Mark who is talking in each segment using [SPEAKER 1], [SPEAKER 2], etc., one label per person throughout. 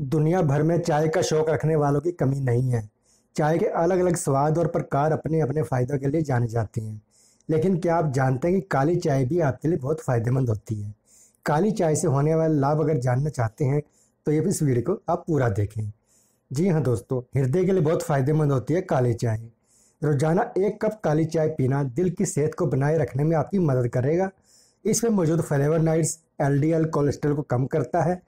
[SPEAKER 1] दुनिया भर में चाय का शौक रखने वालों की कमी नहीं है चाय के अलग अलग स्वाद और प्रकार अपने अपने फ़ायदों के लिए जाने जाते हैं लेकिन क्या आप जानते हैं कि काली चाय भी आपके लिए बहुत फ़ायदेमंद होती है काली चाय से होने वाले लाभ अगर जानना चाहते हैं तो ये इस वीडियो को आप पूरा देखें जी हाँ दोस्तों हृदय के लिए बहुत फ़ायदेमंद होती है काली चाय रोज़ाना एक कप काली चाय पीना दिल की सेहत को बनाए रखने में आपकी मदद करेगा इसमें मौजूद फ्लेवर डी एल कोलेस्ट्रॉल को कम करता है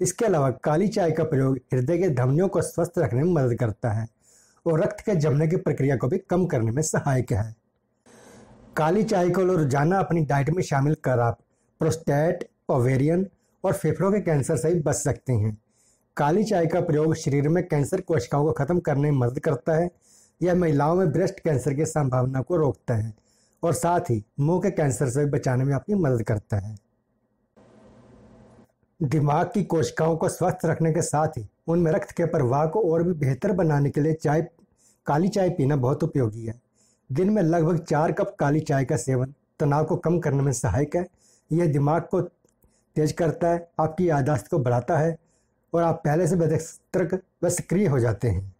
[SPEAKER 1] इसके अलावा काली चाय का प्रयोग हृदय के धमनियों को स्वस्थ रखने में मदद करता है और रक्त के जमने की प्रक्रिया को भी कम करने में सहायक है काली चाय को रोजाना अपनी डाइट में शामिल कर आप प्रोस्टेट ओवेरियन और फेफड़ों के कैंसर से भी बच सकते हैं काली चाय का प्रयोग शरीर में कैंसर कोशिकाओं को खत्म करने में मदद करता है यह महिलाओं में ब्रेस्ट कैंसर की संभावना को रोकता है और साथ ही मुंह के कैंसर से बचाने में आपकी मदद करता है दिमाग की कोशिकाओं को स्वस्थ रखने के साथ ही उनमें रक्त के प्रवाह को और भी बेहतर बनाने के लिए चाय काली चाय पीना बहुत उपयोगी है दिन में लगभग चार कप काली चाय का सेवन तनाव को कम करने में सहायक है यह दिमाग को तेज करता है आपकी यादाश्त को बढ़ाता है और आप पहले से सतर्क व सक्रिय हो जाते हैं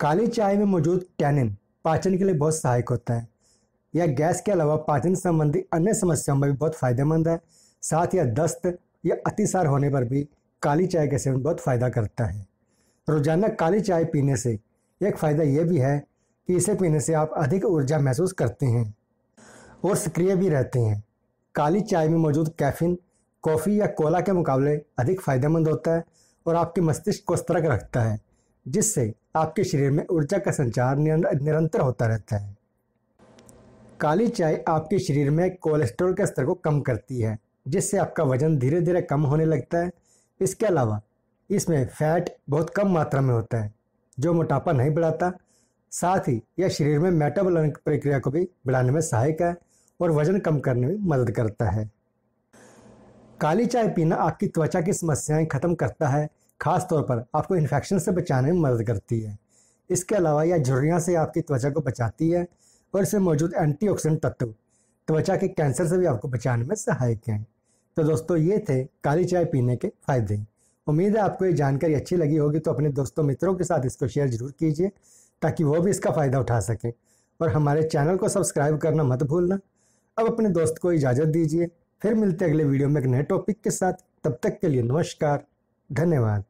[SPEAKER 1] काली चाय में मौजूद टैनिन पाचन के लिए बहुत सहायक होता है यह गैस के अलावा पाचन संबंधी अन्य समस्याओं में भी बहुत फायदेमंद है साथ ही दस्त या अतिसार होने पर भी काली चाय का सेवन बहुत फ़ायदा करता है रोज़ाना काली चाय पीने से एक फ़ायदा यह भी है कि इसे पीने से आप अधिक ऊर्जा महसूस करते हैं और सक्रिय भी रहते हैं काली चाय में मौजूद कैफीन कॉफ़ी या कोला के मुकाबले अधिक फ़ायदेमंद होता है और आपके मस्तिष्क को सतर्क रखता है जिससे आपके शरीर में ऊर्जा का संचार निरंतर होता रहता है काली चाय आपके शरीर में कोलेस्ट्रॉल के स्तर को कम करती है जिससे आपका वज़न धीरे धीरे कम होने लगता है इसके अलावा इसमें फैट बहुत कम मात्रा में होता है जो मोटापा नहीं बढ़ाता साथ ही यह शरीर में मेटाबॉलिक प्रक्रिया को भी बढ़ाने में सहायक है और वजन कम करने में मदद करता है काली चाय पीना आपकी त्वचा की समस्याएं खत्म करता है खास तौर पर आपको इन्फेक्शन से बचाने में मदद करती है इसके अलावा यह झुर्रियाँ से आपकी त्वचा को बचाती है और इसमें मौजूद एंटीऑक्सीडेंट तत्व त्वचा के कैंसर से भी आपको बचाने में सहायक हैं तो दोस्तों ये थे काली चाय पीने के फायदे उम्मीद है आपको ये जानकारी अच्छी लगी होगी तो अपने दोस्तों मित्रों के साथ इसको शेयर जरूर कीजिए ताकि वो भी इसका फ़ायदा उठा सकें और हमारे चैनल को सब्सक्राइब करना मत भूलना अब अपने दोस्त को इजाज़त दीजिए फिर मिलते अगले वीडियो में एक नए टॉपिक के साथ तब तक के लिए नमस्कार धन्यवाद